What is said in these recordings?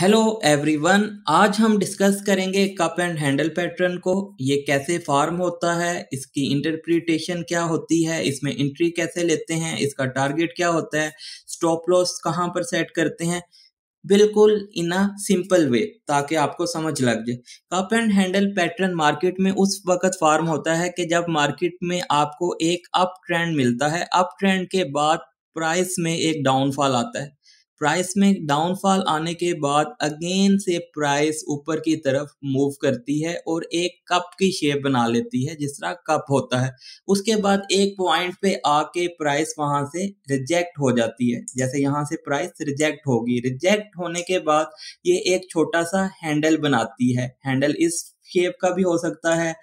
hello everyone आज हम discuss करेंगे कप एंड हैंडल पैटर्न को ये कैसे फॉर्म होता है इसकी इंटरप्रिटेशन क्या होती है इसमें एंट्री कैसे लेते हैं इसका टारगेट क्या होता है स्टॉप लॉस कहाँ पर सेट करते हैं बिल्कुल इन अ सिंपल वे ताकि आपको समझ लग जाए cup and handle pattern market में उस वक्त फॉर्म होता है कि जब मार्केट में आपको एक अप ट्रेंड मिलता है अप ट्रेंड के बाद प्राइस में एक डाउनफॉल आता है प्राइस में डाउनफॉल आने के बाद अगेन से प्राइस ऊपर की तरफ मूव करती है और एक कप की शेप बना लेती है जिस तरह कप होता है उसके बाद एक पॉइंट पे आके प्राइस वहां से रिजेक्ट हो जाती है जैसे यहाँ से प्राइस रिजेक्ट होगी रिजेक्ट होने के बाद ये एक छोटा सा हैंडल बनाती है हैंडल इस शेप का भी हो सकता है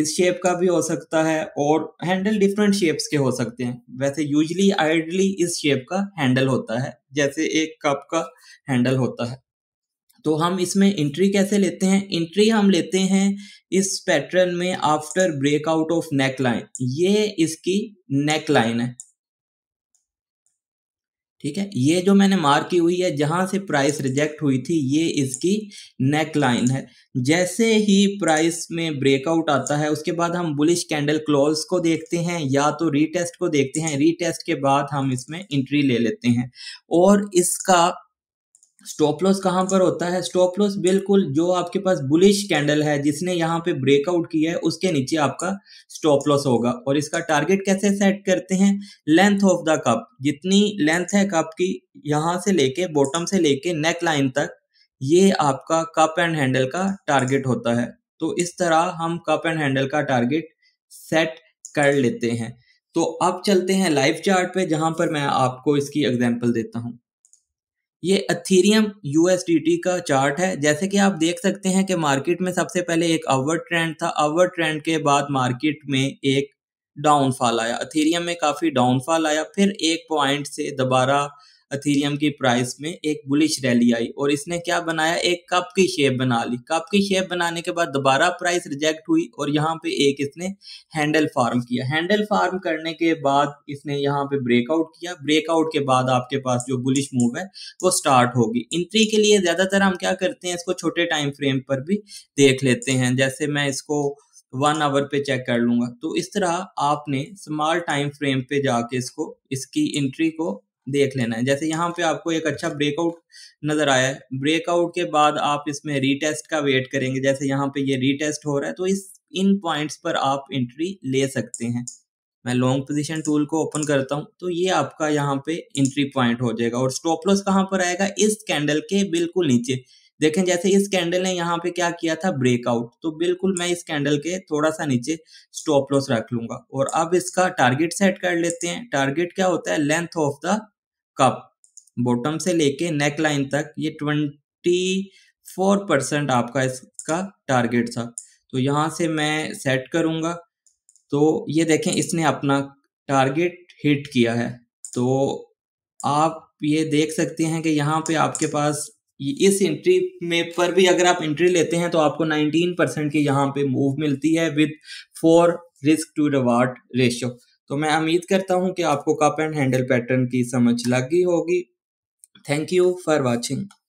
इस शेप का भी हो सकता है और हैंडल डिफरेंट शेप्स के हो सकते हैं वैसे यूजली आइडली इस शेप का हैंडल होता है जैसे एक कप का हैंडल होता है तो हम इसमें इंट्री कैसे लेते हैं इंट्री हम लेते हैं इस पैटर्न में after breakout of neckline ये इसकी नेक लाइन है ठीक है ये जो मैंने मार्क की हुई है जहां से प्राइस रिजेक्ट हुई थी ये इसकी नेक लाइन है जैसे ही प्राइस में ब्रेकआउट आता है उसके बाद हम बुलिश कैंडल क्लोज को देखते हैं या तो रीटेस्ट को देखते हैं रीटेस्ट के बाद हम इसमें इंट्री ले लेते हैं और इसका स्टॉप लॉस कहाँ पर होता है स्टॉप लॉस बिल्कुल जो आपके पास बुलिश कैंडल है जिसने यहाँ पे ब्रेकआउट किया है उसके नीचे आपका स्टॉप लॉस होगा और इसका टारगेट कैसे सेट करते हैं लेंथ ऑफ द कप जितनी लेंथ है कप की यहाँ से लेके बॉटम से लेके नेक लाइन तक ये आपका कप एंड हैंडल का टारगेट होता है तो इस तरह हम कप एंड हैंडल का टारगेट सेट कर लेते हैं तो अब चलते हैं लाइव चार्ट पे जहां पर मैं आपको इसकी एग्जांपल देता हूं ये अथीरियम यूएसडीटी का चार्ट है जैसे कि आप देख सकते हैं कि मार्केट में सबसे पहले एक अवर ट्रेंड था अवर ट्रेंड के बाद मार्केट में एक डाउनफॉल आया अथीरियम में काफ़ी डाउनफॉल आया फिर एक पॉइंट से दोबारा अथीरियम की प्राइस में एक बुलिश रैली आई और इसने क्या बनाया एक कप की शेप बना ली कप की शेप बनाने के बाद दोबारा प्राइस रिजेक्ट हुई और यहाँ पे एक इसने हैंडल फार्म किया हैंडल फार्म करने के बाद इसने यहाँ पे ब्रेकआउट किया ब्रेकआउट के बाद आपके पास जो बुलिश मूव है वो स्टार्ट होगी इंट्री के लिए ज़्यादातर हम क्या करते हैं इसको छोटे टाइम फ्रेम पर भी देख लेते हैं जैसे मैं इसको वन आवर पे चेक कर लूंगा तो इस तरह आपने स्मॉल टाइम फ्रेम पे जाके इसको इसकी एंट्री को देख लेना है जैसे यहाँ पे आपको एक अच्छा ब्रेकआउट नजर आया है ब्रेकआउट के बाद आप इसमें रीटेस्ट का वेट करेंगे जैसे यहाँ पे ये रीटेस्ट हो रहा है तो इस इन पॉइंट्स पर आप एंट्री ले सकते हैं मैं लॉन्ग पोजीशन टूल को ओपन करता हूँ तो ये आपका यहाँ पे एंट्री पॉइंट हो जाएगा और स्टॉप लॉस कहाँ पर आएगा इस कैंडल के बिल्कुल नीचे देखें जैसे इस कैंडल ने यहाँ पे क्या किया था ब्रेकआउट तो बिल्कुल मैं इस कैंडल के थोड़ा सा नीचे स्टॉप लॉस रख लूंगा और अब इसका टारगेट सेट कर लेते हैं टारगेट क्या होता है length of the cup bottom से लेके नेक लाइन तक ये ट्वेंटी फोर परसेंट आपका इसका टारगेट था तो यहाँ से मैं सेट करूँगा तो ये देखें इसने अपना टारगेट हिट किया है तो आप ये देख सकते हैं कि यहाँ पे आपके पास इस एंट्री में पर भी अगर आप एंट्री लेते हैं तो आपको 19 परसेंट की यहाँ पे मूव मिलती है with four risk to reward ratio तो मैं उम्मीद करता हूँ कि आपको कप एंड हैंडल पैटर्न की समझ लगी होगी थैंक यू फॉर वॉचिंग